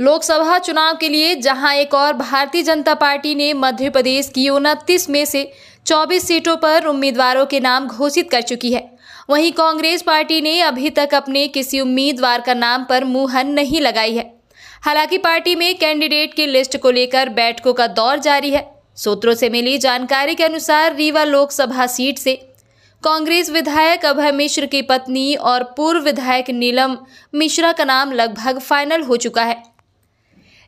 लोकसभा चुनाव के लिए जहां एक और भारतीय जनता पार्टी ने मध्य प्रदेश की उनतीस में से 24 सीटों पर उम्मीदवारों के नाम घोषित कर चुकी है वहीं कांग्रेस पार्टी ने अभी तक अपने किसी उम्मीदवार का नाम पर मुहर नहीं लगाई है हालांकि पार्टी में कैंडिडेट की लिस्ट को लेकर बैठकों का दौर जारी है सूत्रों से मिली जानकारी के अनुसार रीवा लोकसभा सीट से कांग्रेस विधायक अभय मिश्र की पत्नी और पूर्व विधायक नीलम मिश्रा का नाम लगभग फाइनल हो चुका है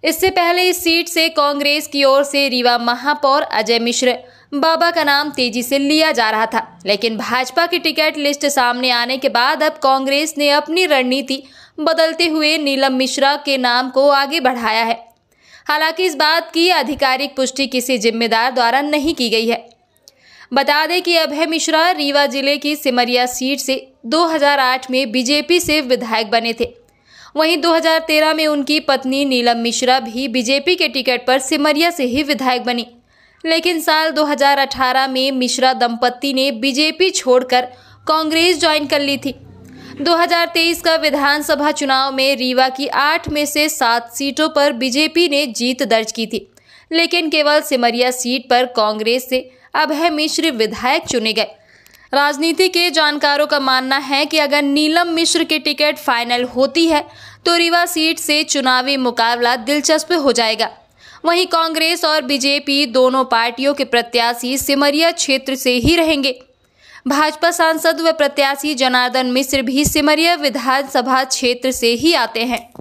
इससे पहले इस सीट से कांग्रेस की ओर से रीवा महापौर अजय मिश्र बाबा का नाम तेजी से लिया जा रहा था लेकिन भाजपा की टिकट लिस्ट सामने आने के बाद अब कांग्रेस ने अपनी रणनीति बदलते हुए नीलम मिश्रा के नाम को आगे बढ़ाया है हालांकि इस बात की आधिकारिक पुष्टि किसी जिम्मेदार द्वारा नहीं की गई है बता दें कि अभय मिश्रा रीवा जिले की सिमरिया सीट से 2008 में बीजेपी से विधायक बने थे वहीं 2013 में उनकी पत्नी नीलम मिश्रा भी बीजेपी के टिकट पर सिमरिया से ही विधायक बनी लेकिन साल 2018 में मिश्रा दंपत्ति ने बीजेपी छोड़कर कांग्रेस ज्वाइन कर ली थी 2023 का विधानसभा चुनाव में रीवा की आठ में से सात सीटों पर बीजेपी ने जीत दर्ज की थी लेकिन केवल सिमरिया सीट पर कांग्रेस से अभय मिश्र विधायक चुने गए राजनीति के जानकारों का मानना है कि अगर नीलम मिश्र की टिकट फाइनल होती है तो रीवा सीट से चुनावी मुकाबला दिलचस्प हो जाएगा वहीं कांग्रेस और बीजेपी दोनों पार्टियों के प्रत्याशी सिमरिया क्षेत्र से ही रहेंगे भाजपा सांसद व प्रत्याशी जनार्दन मिश्र भी सिमरिया विधानसभा क्षेत्र से ही आते हैं